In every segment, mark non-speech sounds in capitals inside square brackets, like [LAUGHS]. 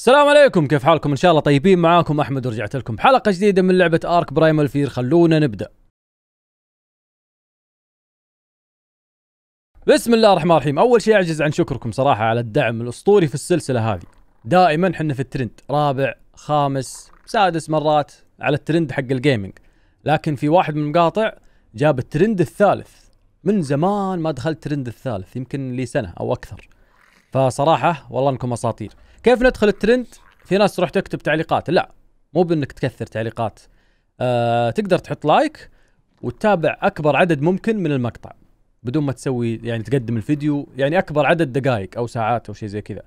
السلام عليكم كيف حالكم ان شاء الله طيبين معاكم احمد ورجعت لكم حلقه جديده من لعبه ارك برايمال فير خلونا نبدا بسم الله الرحمن الرحيم اول شيء اعجز عن شكركم صراحه على الدعم الاسطوري في السلسله هذه دائما حنا في الترند رابع خامس سادس مرات على الترند حق الجيمنج لكن في واحد من المقاطع جاب الترند الثالث من زمان ما دخلت ترند الثالث يمكن لي سنه او اكثر فصراحه والله انكم اساطير كيف ندخل الترند في ناس تروح تكتب تعليقات لا مو بانك تكثر تعليقات آه تقدر تحط لايك وتتابع اكبر عدد ممكن من المقطع بدون ما تسوي يعني تقدم الفيديو يعني اكبر عدد دقائق او ساعات او شيء زي كذا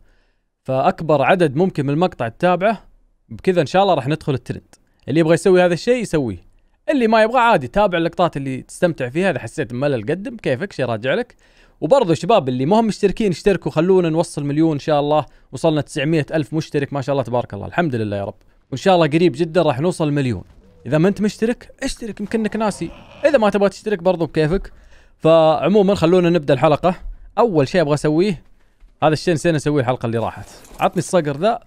فاكبر عدد ممكن من المقطع تتابعه بكذا ان شاء الله راح ندخل الترند اللي يبغى يسوي هذا الشيء يسويه اللي ما يبغى عادي تابع اللقطات اللي تستمتع فيها اذا حسيت بملل قدم كيفك شيء راجع لك وبرضه شباب اللي ما هم مشتركين اشتركوا خلونا نوصل مليون ان شاء الله وصلنا 900 الف مشترك ما شاء الله تبارك الله الحمد لله يا رب وان شاء الله قريب جدا راح نوصل مليون اذا ما انت مشترك اشترك يمكنك ناسي اذا ما تبغى تشترك برضو بكيفك فعموما خلونا نبدا الحلقه اول شيء ابغى اسويه هذا الشيء نسينا نسويه الحلقه اللي راحت عطني الصقر ذا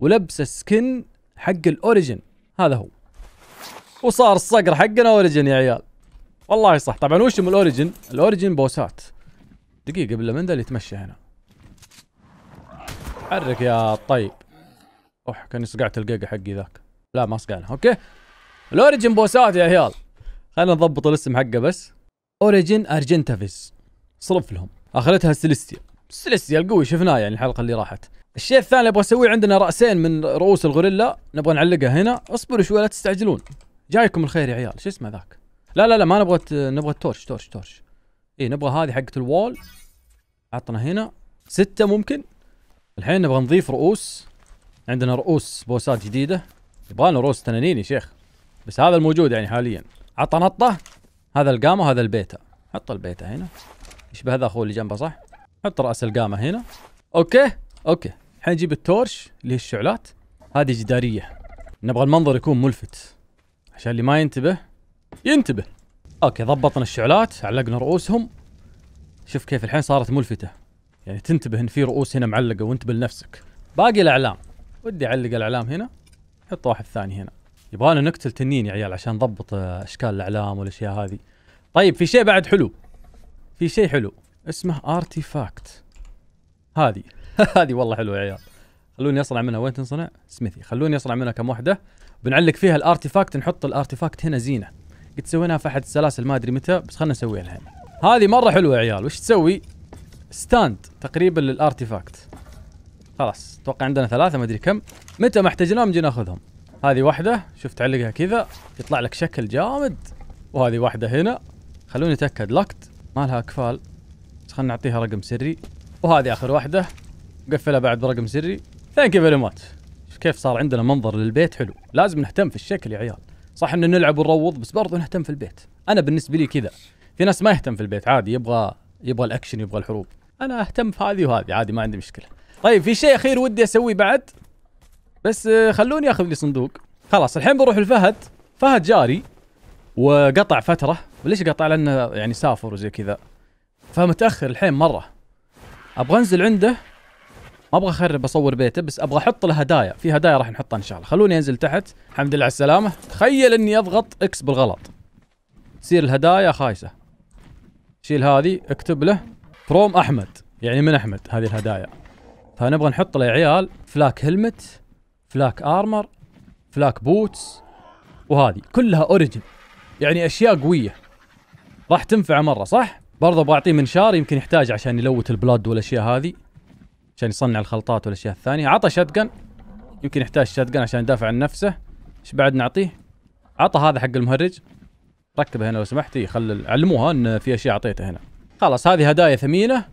ولبسه السكن حق الاوريجن هذا هو وصار الصقر حقنا اوريجن يا عيال والله صح طبعا وش الاوريجن الاوريجن بوسات دقيقة قبل من ذا اللي يتمشى هنا حرك يا طيب اوح كاني صقعت القيقة حقي ذاك لا ما صقعنا اوكي الاوريجن بوسات يا عيال خلينا نضبط الاسم حقه بس اوريجن ارجنتافيس صرف لهم اخرتها سيليستيا سيليستيا القوي شفناه يعني الحلقة اللي راحت الشيء الثاني اللي ابغى اسويه عندنا راسين من رؤوس الغوريلا نبغى نعلقها هنا اصبروا شوي لا تستعجلون جايكم الخير يا عيال شو اسمه ذاك لا لا لا ما نبغى نبغى التورش تورش تورش اي نبغى هذه حقه الوول عطنا هنا ستة ممكن الحين نبغى نضيف رؤوس عندنا رؤوس بوسات جديدة يبغالنا رؤوس تنانين يا شيخ بس هذا الموجود يعني حاليا عطى نطة هذا القامة وهذا البيتا حط البيتا هنا يشبه هذا اخوه اللي جنبه صح حط راس القامة هنا اوكي اوكي الحين نجيب التورش اللي هي الشعلات هذه جدارية نبغى المنظر يكون ملفت عشان اللي ما ينتبه ينتبه اوكي ضبطنا الشعلات علقنا رؤوسهم شوف كيف الحين صارت ملفتة يعني تنتبه ان في رؤوس هنا معلقة وانتبه لنفسك باقي الاعلام ودي اعلق الاعلام هنا حط واحد ثاني هنا يبغانا نقتل تنين يا عيال عشان نضبط آه، اشكال الاعلام والاشياء هذه طيب في شيء بعد حلو في شيء حلو اسمه ارتيفاكت هذه [LAUGHS] هذه والله حلوه يا عيال خلوني اصنع منها وين تنصنع؟ سميثي خلوني اصنع منها كم وحده بنعلق فيها الارتيفاكت نحط الارتيفاكت هنا زينه قد سويناها في احد السلاسل ما ادري متى بس خلنا نسويها الحين هذه مره حلوه يا عيال وش تسوي ستاند تقريبا للارتيفاكت خلاص اتوقع عندنا ثلاثه ما ادري كم متى ما احتجناهم نجي ناخذهم هذه واحده شوف تعلقها كذا يطلع لك شكل جامد وهذه واحده هنا خلوني اتاكد لقط ما لها اكفال بس خلنا نعطيها رقم سري وهذه اخر واحده قفلها بعد برقم سري ثانك يو فيري ماتش كيف صار عندنا منظر للبيت حلو لازم نهتم في الشكل يا عيال صح ان نلعب ونروض بس برضه نهتم في البيت انا بالنسبه لي كذا في ناس ما يهتم في البيت عادي يبغى يبغى الاكشن يبغى الحروب انا اهتم في هذه وهذه عادي ما عندي مشكله طيب في شيء اخير ودي اسويه بعد بس آه، خلوني اخذ لي صندوق خلاص الحين بروح لفهد فهد جاري وقطع فتره وليش قطع لانه يعني سافر وزي كذا فمتاخر الحين مره ابغى انزل عنده ما ابغى اخرب اصور بيته بس ابغى احط له هدايا في هدايا راح نحطها ان شاء الله خلوني انزل تحت الحمد لله على السلامه تخيل اني اضغط اكس بالغلط تصير الهدايا خايسه شيل هذه اكتب له فروم احمد يعني من احمد هذه الهدايا فنبغى نحط له يا عيال فلاك هلمت فلاك ارمر فلاك بوتس وهذه كلها اوريجن يعني اشياء قويه راح تنفع مره صح برضه ابغى اعطيه منشار يمكن يحتاج عشان يلوت البلاد والاشياء هذه عشان يصنع الخلطات والاشياء الثانيه عطى شتقن يمكن يحتاج شتقن عشان يدافع عن نفسه ايش بعد نعطيه عطى هذا حق المهرج ركبه هنا لو سمحتي خل علموها ان في اشياء اعطيته هنا خلاص هذه هدايا ثمينه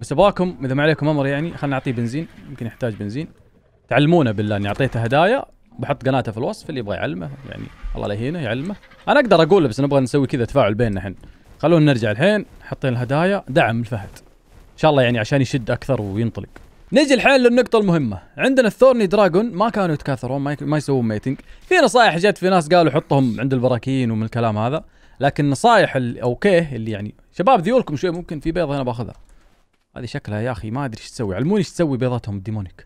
بس ابغاكم اذا ما عليكم امر يعني خلينا نعطيه بنزين يمكن يحتاج بنزين تعلمونا بالله اني اعطيته هدايا بحط قناته في الوصف اللي يبغى يعلمه يعني الله لا يهينه يعلمه انا اقدر اقول بس نبغى نسوي كذا تفاعل بيننا احنا خلونا نرجع الحين حطينا الهدايا دعم الفهد ان شاء الله يعني عشان يشد اكثر وينطلق نجي الحين للنقطة المهمة، عندنا الثورني دراجون ما كانوا يتكاثرون ما, يسوون ميتنج، في نصائح جت في ناس قالوا حطهم عند البراكين ومن الكلام هذا، لكن نصائح الاوكيه اللي يعني شباب ذيولكم شوي ممكن في بيضة هنا باخذها. هذه شكلها يا اخي ما ادري ايش تسوي، علموني ايش تسوي بيضتهم الديمونيك.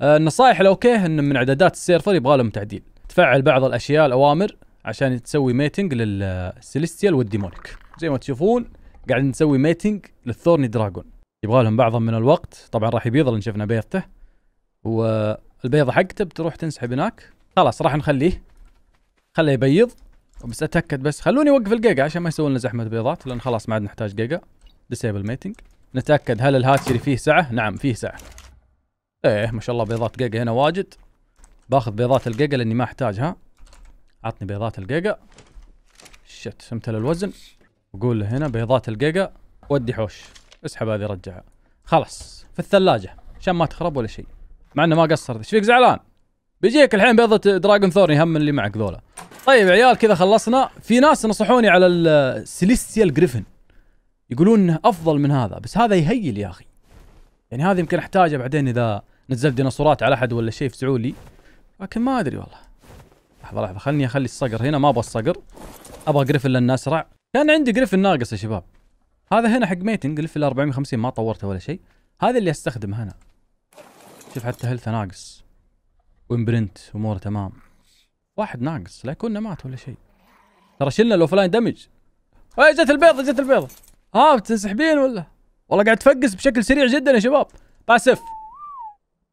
آه النصائح الاوكيه ان من اعدادات السيرفر يبغى لهم تعديل، تفعل بعض الاشياء الاوامر عشان تسوي ميتنج للسيليستيال آه، والديمونيك، زي ما تشوفون قاعد نسوي ميتنج للثورني دراجون. يبغى لهم بعضهم من الوقت طبعا راح يبيض لان شفنا بيضته والبيضه حقته بتروح تنسحب هناك خلاص راح نخليه خليه يبيض بس اتاكد بس خلوني اوقف الجيجا عشان ما يسوي لنا زحمه بيضات لان خلاص ما عاد نحتاج جيجا ديسيبل ميتنج نتاكد هل الهاتشري فيه سعه نعم فيه سعه ايه ما شاء الله بيضات جيجا هنا واجد باخذ بيضات الجيجا لاني ما احتاجها عطني بيضات الجيجا شت امتلى الوزن وقول له هنا بيضات الجيجا ودي حوش اسحب هذه رجعها خلاص في الثلاجه عشان ما تخرب ولا شيء مع انه ما قصرت ايش فيك زعلان بيجيك الحين بيضة دراجون ثورن يهم اللي معك ذولا طيب عيال كذا خلصنا في ناس نصحوني على السيليستيال جريفن يقولون انه افضل من هذا بس هذا يهيل يا اخي يعني هذا يمكن احتاجه بعدين اذا نزلت ديناصورات على احد ولا شيء يفزعوا لي لكن ما ادري والله لحظه لحظه خلني اخلي الصقر هنا ما ابغى الصقر ابغى جريفن لان اسرع كان عندي جريفن ناقص يا شباب هذا هنا حق ميتنج اللي ال 450 ما طورته ولا شيء هذا اللي استخدمه انا شوف حتى هيلث ناقص وامبرنت اموره تمام واحد ناقص لا يكون مات ولا شيء ترى شلنا الاوف لاين دمج اي جت البيضه جت البيضه ها بتنسحبين ولا والله قاعد تفقس بشكل سريع جدا يا شباب باسف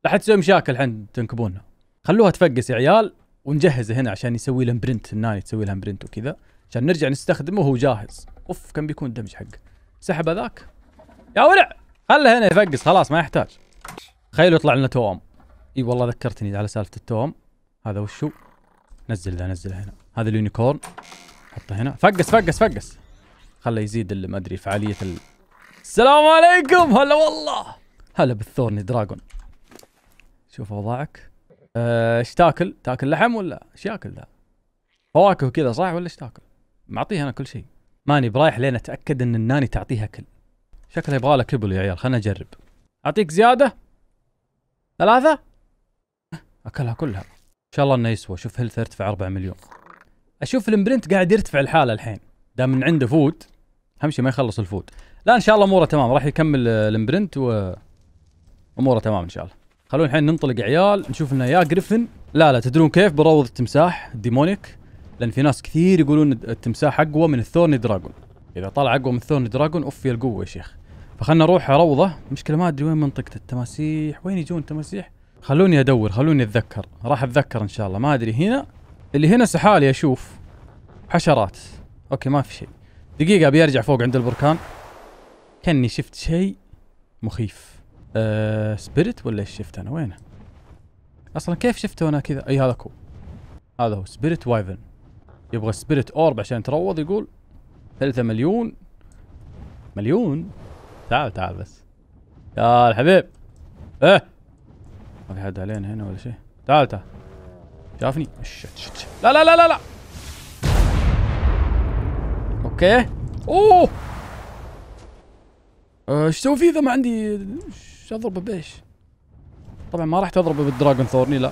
لا حد يسوي مشاكل الحين تنكبونا خلوها تفقس يا عيال ونجهزه هنا عشان يسوي لها امبرنت الناي تسوي لها امبرنت وكذا عشان نرجع نستخدمه وهو جاهز اوف كم بيكون الدمج حقه سحب هذاك يا ولع خله هنا يفقس خلاص ما يحتاج تخيلوا يطلع لنا توام اي والله ذكرتني على سالفه التوام هذا وشو نزل ذا نزله هنا هذا اليونيكورن حطه هنا فقس فقس فقس خله يزيد اللي ما ادري فعاليه ال... السلام عليكم هلا والله هلا بالثورني دراجون شوف وضعك آه، ايش أه تاكل؟ تاكل لحم ولا ايش ياكل ذا؟ فواكه وكذا صح ولا ايش تاكل؟ معطيه انا كل شيء ماني برايح لين اتاكد ان الناني تعطيها كل شكلها يبغى له كبل يا عيال خلنا اجرب اعطيك زياده ثلاثه اكلها كلها ان شاء الله انه يسوى شوف هيلث ارتفع 4 مليون اشوف الامبرنت قاعد يرتفع الحاله الحين دام من عنده فود اهم شيء ما يخلص الفود لا ان شاء الله اموره تمام راح يكمل الامبرنت و اموره تمام ان شاء الله خلونا الحين ننطلق عيال نشوف لنا يا جريفن لا لا تدرون كيف بروض التمساح الديمونيك لان في ناس كثير يقولون التمساح اقوى من الثورن دراجون اذا طلع اقوى من الثورن دراجون اوف يا القوه يا شيخ فخلنا نروح روضه مشكله ما ادري وين منطقه التماسيح وين يجون التماسيح خلوني ادور خلوني اتذكر راح اتذكر ان شاء الله ما ادري هنا اللي هنا سحالي اشوف حشرات اوكي ما في شيء دقيقه ابي ارجع فوق عند البركان كاني شفت شيء مخيف أه سبيريت ولا ايش شفت انا وينه اصلا كيف شفته انا كذا اي هذا هو هذا هو سبيريت وايفن يبغى سبيريت اورب عشان تروض يقول ثلاثة مليون مليون تعال تعال بس يا الحبيب ايه ما في حد علينا هنا ولا شيء تعال تعال شافني شت شت لا لا لا لا لا اوكي اوه آه، ايش اسوي فيه اذا ما عندي ايش اضربه بايش؟ طبعا ما راح تضربه بالدراجون ثورني لا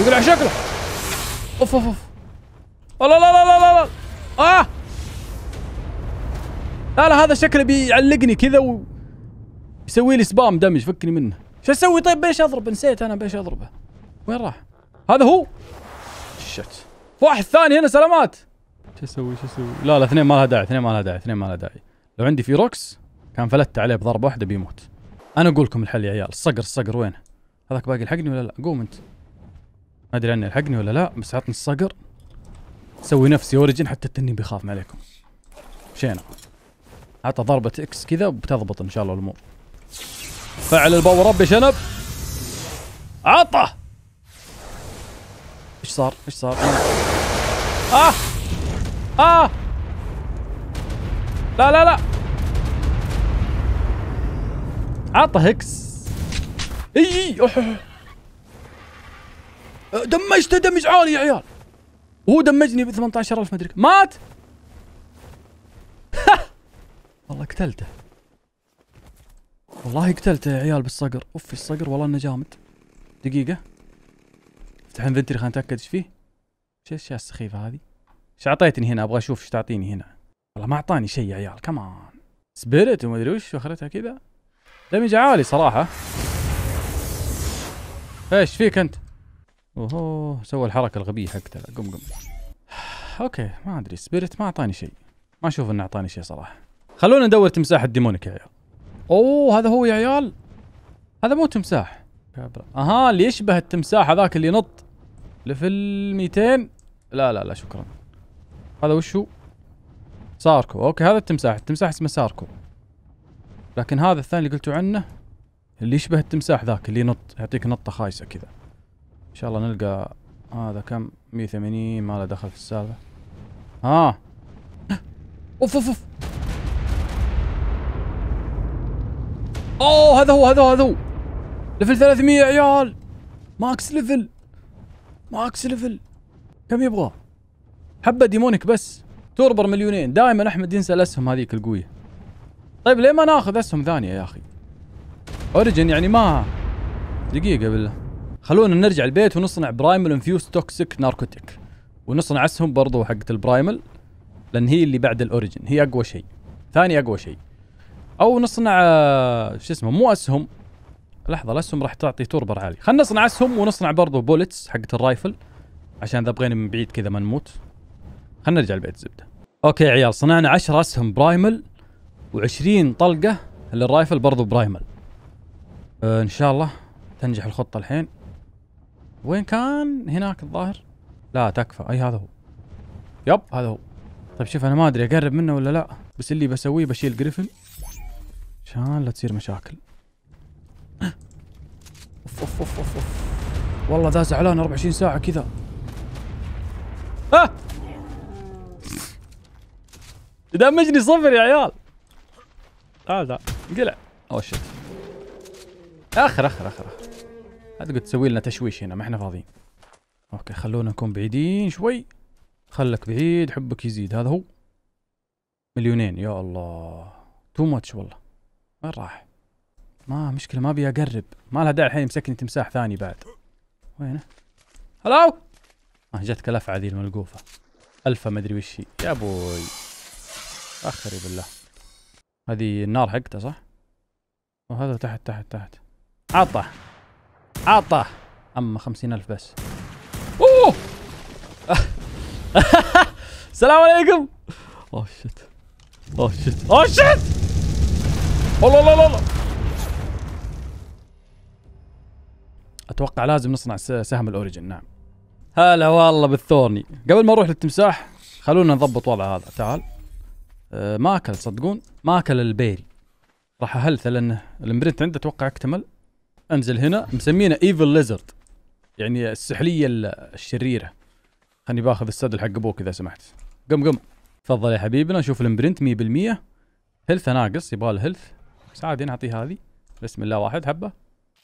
يقلع شكله اوف اوف اوف الله الله الله الله اه لا لا هذا شكله بيعلقني كذا و يسوي لي سبام دمج فكني منه شو اسوي طيب بيش اضرب نسيت انا بيش اضربه وين راح هذا هو شت واحد ثاني هنا سلامات شو اسوي شو اسوي لا لا اثنين ما لها داعي اثنين ما لها داعي اثنين ما لها داعي لو عندي في روكس كان فلت عليه بضربه واحده بيموت انا اقول لكم الحل يا عيال الصقر الصقر وين هذاك باقي الحقني ولا لا قوم انت ما ادري عني الحقني ولا لا بس عطني الصقر سوي نفسي اوريجن حتى التنين بيخاف ما عليكم مشينا عطى ضربة اكس كذا بتضبط ان شاء الله الامور فعل الباور اب يا شنب عطى ايش صار؟ ايش صار؟ اه اه لا لا لا عطى هكس اي اي دمجته دمج عالي يا عيال وهو دمجني ب 18000 مدري مات [LAUGHS] والله قتلته والله قتلته يا عيال بالصقر اوف الصقر والله انه جامد دقيقه افتح انفنتري خلينا نتاكد ايش فيه ايش الاشياء السخيفه هذه ايش اعطيتني هنا ابغى اشوف ايش تعطيني هنا والله ما اعطاني شيء يا عيال كمان سبيريت وما ادري وش اخرتها كذا دمج عالي صراحه ايش فيك انت اوه سوى الحركة الغبية حقته قم قم اوكي ما ادري سبيريت ما اعطاني شيء ما اشوف انه اعطاني شيء صراحة خلونا ندور تمساح الديمونيك يا عيال اوه هذا هو يا عيال هذا مو تمساح كابرا اها اللي يشبه التمساح هذاك اللي ينط ليفل 200 لا لا لا شكرا هذا وش هو؟ ساركو اوكي هذا التمساح التمساح اسمه ساركو لكن هذا الثاني اللي قلتوا عنه اللي يشبه التمساح ذاك اللي ينط يعطيك نطه خايسه كذا ان شاء الله نلقى هذا كم 180 ما له دخل في السالفه ها اوف اوف اوف اوه هذا هو هذا هو هذا هو ليفل 300 يا عيال ماكس ليفل ماكس ليفل كم يبغى حبه ديمونك بس توربر مليونين دائما احمد ينسى الاسهم هذيك القويه طيب ليه ما ناخذ اسهم ثانيه يا اخي اوريجن يعني ما دقيقه بالله خلونا نرجع البيت ونصنع برايمل انفيوز توكسيك ناركوتيك ونصنع اسهم برضو حقت البرايمل لان هي اللي بعد الاوريجن هي اقوى شيء ثاني اقوى شيء او نصنع شو اسمه مو اسهم لحظه الاسهم راح تعطي توربر عالي خلينا نصنع اسهم ونصنع برضو بولتس حقت الرايفل عشان اذا بغينا من بعيد كذا ما نموت خلينا نرجع البيت زبده اوكي يا عيال صنعنا 10 اسهم برايمل و20 طلقه للرايفل برضو برايمل آه ان شاء الله تنجح الخطه الحين وين كان هناك الظاهر لا تكفى اي هذا هو يب هذا هو طيب شوف انا ما ادري اقرب منه ولا لا بس اللي بسويه بشيل جريفن عشان لا تصير مشاكل [GASPS] اوف اوف اوف اوف, أوف. والله ذا زعلان 24 ساعة كذا ها دمجني صفر يا عيال هذا تعال انقلع اوه oh, شيت اخر اخر اخر, آخر. تقعد تسوي لنا تشويش هنا ما احنا فاضيين اوكي خلونا نكون بعيدين شوي خلك بعيد حبك يزيد هذا هو مليونين يا الله تو ماتش والله وين راح ما مشكلة ما ابي اقرب ما لها داعي الحين مسكني تمساح ثاني بعد وينه هلاو آه جتك الافعى ذي الملقوفة الفا ما ادري وش هي يا بوي اخري بالله هذه النار حقته صح وهذا تحت تحت تحت عطه اعطاه اما خمسين الف بس اوه [LAUGHS] السلام عليكم اوه شت اوه شت اوه شت الله الله الله اتوقع لازم نصنع سهم الاوريجن نعم هلا والله بالثورني قبل ما نروح للتمساح خلونا نضبط وضع هذا تعال آه، ما اكل تصدقون ما اكل البيري راح اهلثه لانه الامبرنت عنده اتوقع اكتمل انزل هنا مسمينه ايفل ليزرد يعني السحليه الشريره خلني باخذ السدل حق ابوك اذا سمحت قم قم تفضل يا حبيبنا شوف الامبرنت 100% هيلث ناقص يبغى له هيلث بس عادي نعطي هذه بسم الله واحد حبه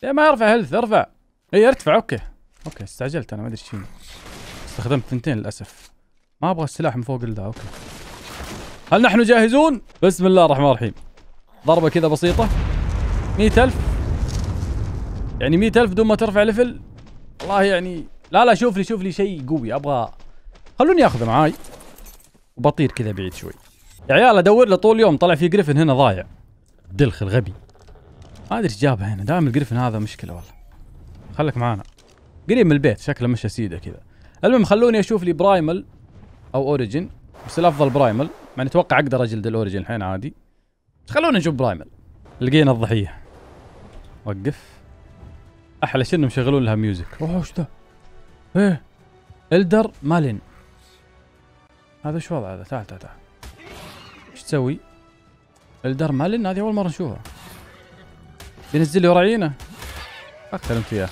يا ما ارفع هيلث ارفع اي ارتفع اوكي اوكي استعجلت انا ما ادري ايش استخدمت ثنتين للاسف ما ابغى السلاح من فوق ذا اوكي هل نحن جاهزون؟ بسم الله الرحمن الرحيم ضربة كذا بسيطة 100000 يعني 100000 بدون ما ترفع ليفل والله يعني لا لا شوف لي شوف لي شيء قوي ابغى خلوني اخذه معاي وبطير كذا بعيد شوي يا عيال ادور له طول اليوم طلع في جريفن هنا ضايع دلخ الغبي ما ادري ايش جابه هنا دائما الجريفن هذا مشكله والله خليك معانا قريب من البيت شكله مشى سيده كذا المهم خلوني اشوف لي برايمل او اوريجن بس الافضل برايمل اني يعني اتوقع اقدر اجلد الاوريجن الحين عادي خلونا نشوف برايمل لقينا الضحيه وقف احلى شيء انهم يشغلون لها ميوزك اوه ايش ذا؟ ايه الدر مالين هذا شو وضعه هذا؟ تعال تعال تعال ايش تسوي؟ الدر مالين هذه اول مره نشوفها بينزل لي ورا اكثر انت يا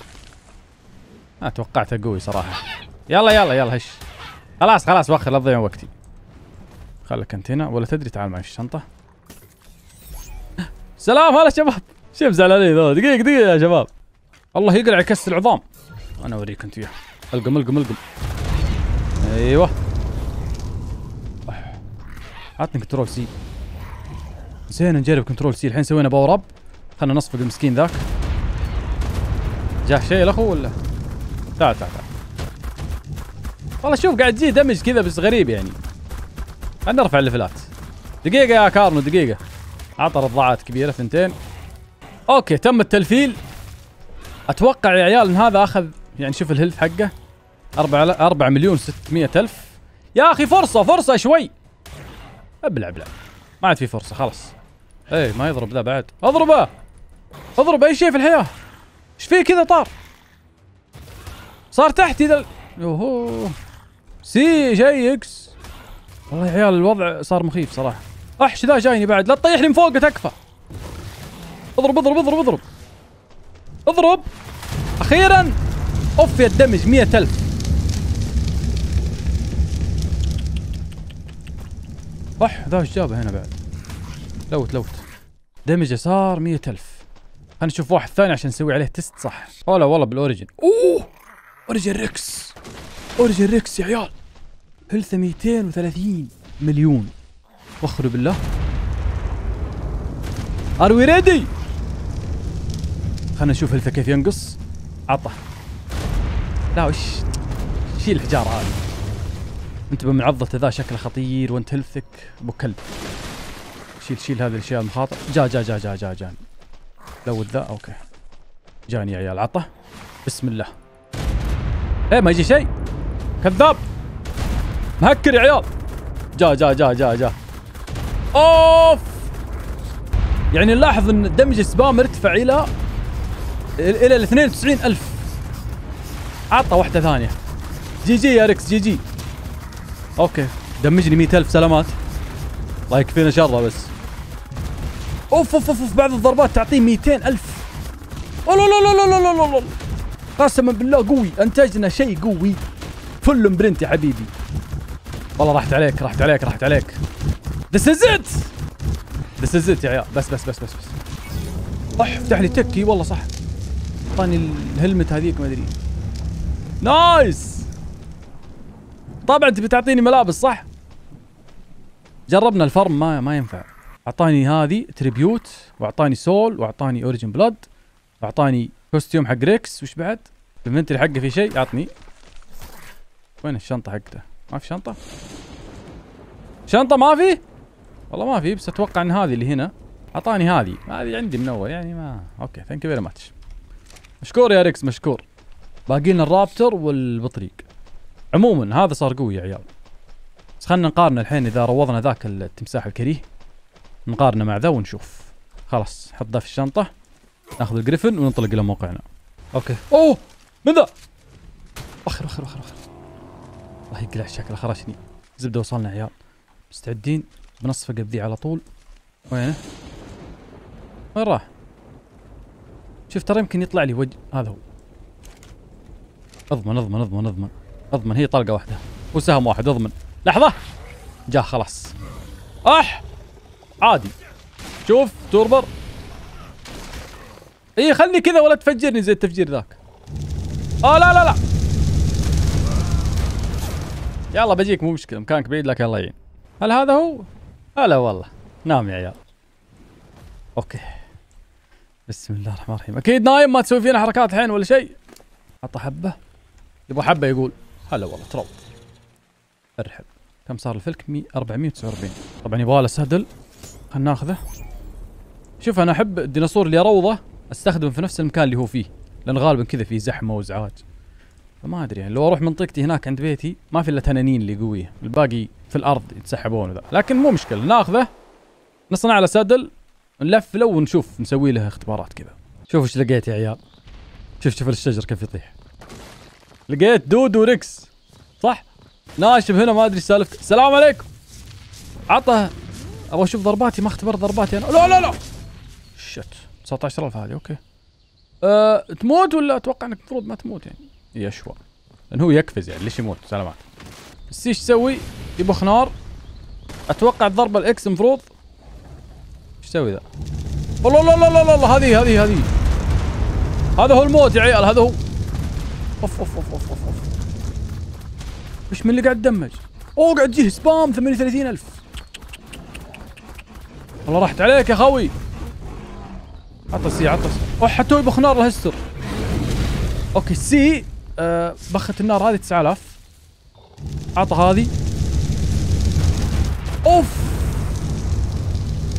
ما توقعته قوي صراحه يلا يلا يلا هش خلاص خلاص وخر لا تضيع وقتي خلك انت هنا ولا تدري تعال معي في الشنطه سلام هلا شباب شوف زعلانين دقيقه دقيقه يا شباب الله يقلع يكسر العظام انا اوريك انت وياه القم القم القم ايوه عطني كنترول سي زين نجرب كنترول سي الحين سوينا باور اب خلنا نصفق المسكين ذاك جاه شيء الاخو ولا تعال تعال تعال والله شوف قاعد تزيد دمج كذا بس غريب يعني خلنا نرفع الليفلات دقيقة يا كارنو دقيقة عطى رضاعات كبيرة ثنتين اوكي تم التلفيل اتوقع يا عيال ان هذا اخذ يعني شوف الهيلث حقه 4 4 مليون 600 الف يا اخي فرصه فرصه شوي ابلع ابلع ما عاد في فرصه خلاص اي ما يضرب ذا بعد اضربه اضرب اي شيء في الحياه ايش فيه كذا طار صار تحتي اذا اوه سي شيء اكس والله يا عيال الوضع صار مخيف صراحه احش ذا جايني بعد لا تطيحني من فوق تكفى اضرب اضرب اضرب اضرب اضرب اخيرا اوف يا الدمج 100000 اح ذا ايش جابه هنا بعد لوت لوت دمج مية 100000 خلينا نشوف واحد ثاني عشان نسوي عليه تيست صح ولا لا والله بالاوريجن اوه اوريجن ريكس اوريجن ريكس يا عيال هيلثه 230 مليون واخرب بالله ار وي ريدي خلنا نشوف هلفه كيف ينقص عطه لا وش شيل الحجارة هذه انتبه من عضته ذا شكله خطير وانت هلفك ابو كلب شيل شيل هذه الاشياء المخاطر جا جا جا جا جا جا لود ذا اوكي جاني يا عيال عطه بسم الله ايه ما يجي شيء كذاب مهكر يا عيال جا جا جا جا جا اوف يعني نلاحظ ان دمج السبام ارتفع الى الى ال 92000 عطى واحده ثانيه جي جي يا ريكس جي جي اوكي دمجني 100000 سلامات الله يكفينا شره بس اوف اوف اوف بعض الضربات تعطيه 200000 لا قسما بالله قوي انتجنا شيء قوي فل برنت يا حبيبي والله راحت عليك راحت عليك راحت عليك ذس از ات ذس از ات يا عيال بس بس بس بس بس افتح لي تكي والله صح اعطاني الهلمت هذيك ما ادري نايس طبعا انت بتعطيني ملابس صح جربنا الفرم ما ما ينفع اعطاني هذه تريبيوت واعطاني سول واعطاني اوريجن بلاد واعطاني كوستيوم حق ريكس وش بعد المنتري حقه في شيء اعطني وين الشنطه حقته ما في شنطه شنطه ما في والله ما في بس اتوقع ان هذه اللي هنا اعطاني هذه هذه عندي من اول يعني ما اوكي ثانك يو فيري ماتش مشكور يا ريكس مشكور باقي لنا الرابتر والبطريق عموما هذا صار قوي يا عيال بس خلينا نقارن الحين اذا روضنا ذاك التمساح الكريه نقارنه مع ذا ونشوف خلاص حط ذا في الشنطه ناخذ الجريفن وننطلق الى موقعنا اوكي اوه من ذا اخر اخر اخر اخر الله يقلع شكله خرشني زبده وصلنا عيال مستعدين بنصفق بذي على طول وينه وين راح شوف ترى يمكن يطلع لي وجه هذا هو اضمن اضمن اضمن اضمن اضمن هي طلقه واحده وسهم واحد اضمن لحظه جاء خلاص اح عادي شوف توربر اي خلني كذا ولا تفجرني زي التفجير ذاك اه لا لا لا يلا بجيك مو مشكله مكانك بعيد لكن الله يعين هل هذا هو؟ هلا والله نام يا عيال اوكي بسم الله الرحمن الرحيم اكيد نايم ما تسوي فينا حركات الحين ولا شيء عطى حبه يبغى حبه يقول هلا والله تروض ارحب كم صار الفلك 449 طبعا يبغى له سدل خلنا ناخذه شوف انا احب الديناصور اللي اروضه استخدمه في نفس المكان اللي هو فيه لان غالبا كذا في زحمه وازعاج فما ادري يعني لو اروح منطقتي هناك عند بيتي ما في الا تنانين اللي قويه الباقي في الارض يتسحبون وذا لكن مو مشكله ناخذه نصنع له سدل نلف لو ونشوف نسوي له اختبارات كذا شوف ايش لقيت يا عيال شوف شوف الشجر كيف يطيح لقيت دودو ريكس صح ناشب هنا ما ادري سالفته السلام عليكم عطه ابغى اشوف ضرباتي ما اختبر ضرباتي انا لا لا لا شت 19000 هذه اوكي أه، تموت ولا اتوقع انك المفروض ما تموت يعني يشوى لان هو يقفز يعني ليش يموت سلامات بس ايش يسوي؟ يبخ نار اتوقع الضربه الاكس المفروض تسوي ذا؟ الله الله الله الله الله هذه هذه هذه هذا هو الموت يا عيال هذا هو اوف اوف اوف اوف اوف ايش من اللي قاعد تدمج؟ اوه قاعد تجيه سبام 38000 والله راحت عليك يا خوي عطى سي عطى سي اوه حتى يبخ نار الله يستر اوكي السي آه بخت النار هذه 9000 عطى هذه اوف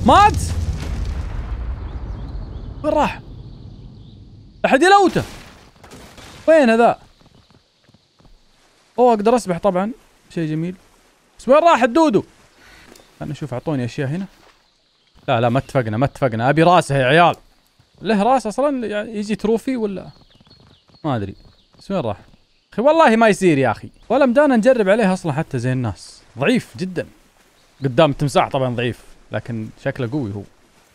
مات وين راح؟ احد يلوته وين هذا؟ اوه اقدر اسبح طبعا شيء جميل بس وين راح الدودو؟ انا اشوف اعطوني اشياء هنا لا لا ما اتفقنا ما اتفقنا ابي راسه يا عيال له راس اصلا يجي تروفي ولا ما ادري بس وين راح؟ اخي والله ما يصير يا اخي ولا مدانا نجرب عليه اصلا حتى زي الناس ضعيف جدا قدام التمساح طبعا ضعيف لكن شكله قوي هو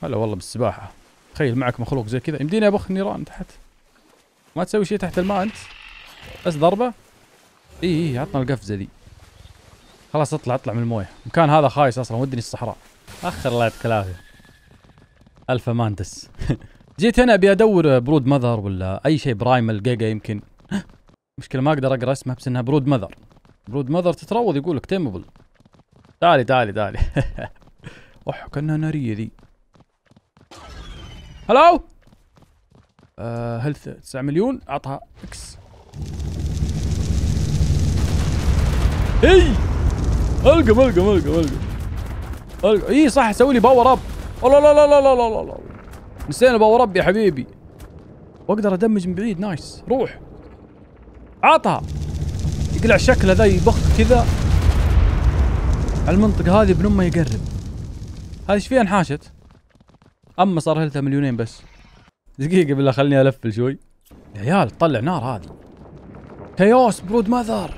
هلا والله بالسباحه تخيل معك مخلوق زي كذا يمديني ابخ النيران تحت ما تسوي شيء تحت الماء انت بس ضربه اي اي عطنا القفزه ذي خلاص اطلع اطلع من المويه المكان هذا خايس اصلا ودني الصحراء اخر الله يعطيك العافيه الف ماندس [LAUGHS] جيت هنا ابي ادور برود مذر ولا اي شيء برايمال جيجا يمكن [GASPS] مشكله ما اقدر اقرا اسمها بس انها برود مذر برود مذر تتروض يقول لك تيمبل تعالي تعالي تعالي [LAUGHS] اوح كانها ناريه ذي هلو آه هيلث 9 مليون اعطها اكس اي القم القم القم القم القم اي صح سوي لي باور اب الله لا لا لا لا لا لا نسينا باور اب يا حبيبي واقدر ادمج من بعيد نايس روح عطها يقلع شكله ذا يبخ كذا على المنطقة هذه بنمه يقرب هذه ايش فيها انحاشت؟ اما صار هيلثها مليونين بس دقيقه بالله خليني الفل شوي يا عيال طلع نار هذه كيوس برود ماذر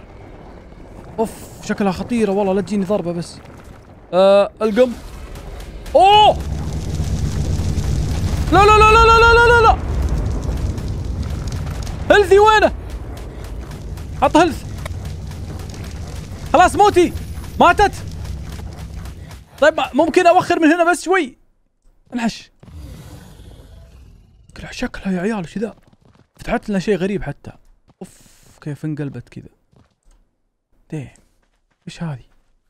اوف شكلها خطيره والله لا تجيني ضربه بس آه القم اوه لا لا لا لا لا لا لا لا هلثي وينه حط هلث خلاص موتي ماتت طيب ممكن اوخر من هنا بس شوي انحش شكلها يا عيال ذا؟ فتحت لنا شيء غريب حتى اوف كيف انقلبت كذا ديه ايش هذه؟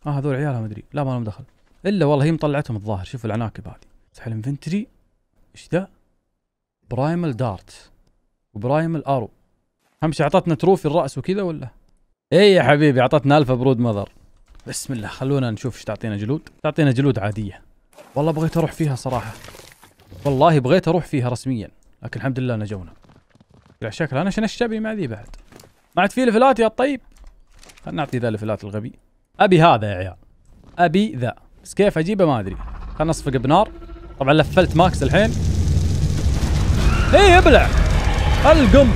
اه هذول عيالها ما ادري لا ما لهم دخل الا والله هي مطلعتهم الظاهر شوف العناكب هذه افتح الانفنتري ايش ذا؟ برايمال دارت وبرايمال ارو اهم شيء اعطتنا تروفي الراس وكذا ولا؟ اي يا حبيبي اعطتنا الفا برود مذر بسم الله خلونا نشوف ايش تعطينا جلود تعطينا جلود عاديه والله بغيت اروح فيها صراحه والله بغيت اروح فيها رسميا لكن الحمد لله نجونا على شكل انا شنو الشبي مع ذي بعد ما عاد في لفلات يا الطيب خلنا نعطي ذا الفلات الغبي ابي هذا يا عيال ابي ذا بس كيف اجيبه ما ادري خلنا نصفق بنار طبعا لفلت ماكس الحين ايه ابلع القم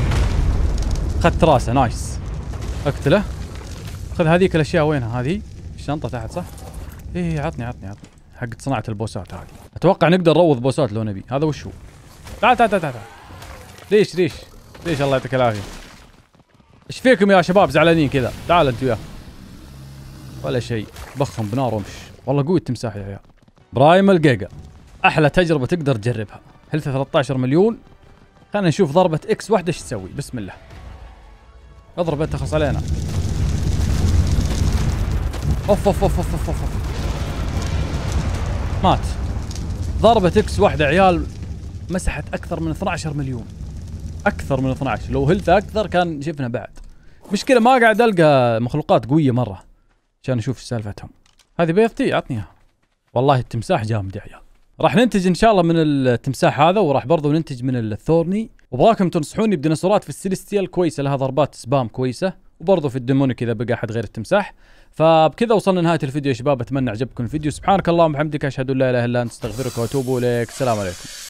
خذت راسه نايس اقتله خذ هذيك الاشياء وينها هذه الشنطه تحت صح ايه عطني عطني عطني حق صناعه البوسات هذه اتوقع نقدر نروض بوسات لو نبي هذا وش هو تعال تعال تعال تعال ريش ريش ريش الله يعطيك العافيه ايش فيكم يا شباب زعلانين كذا تعال انت وياه ولا شيء بخهم بنار وامش والله قوي التمساح يا عيال برايم الجيجا احلى تجربه تقدر تجربها هيلث 13 مليون خلينا نشوف ضربه اكس واحده ايش تسوي بسم الله اضرب انت خص علينا اوف اوف اوف اوف اوف, أوف. مات ضربة اكس واحدة عيال مسحت اكثر من 12 مليون اكثر من 12 لو هلت اكثر كان شفنا بعد مشكله ما قاعد القى مخلوقات قويه مره عشان اشوف سالفتهم هذه بيضتي عطنيها اياها والله التمساح جامد يا عيال راح ننتج ان شاء الله من التمساح هذا وراح برضو ننتج من الثورني وابغاكم تنصحوني بديناصورات في السيليستيال كويسه لها ضربات سبام كويسه وبرضو في الديمونيك اذا بقى احد غير التمساح فبكذا وصلنا لنهايه الفيديو يا شباب اتمنى عجبكم الفيديو سبحانك اللهم وبحمدك اشهد ان لا اله الا انت استغفرك واتوب اليك السلام عليكم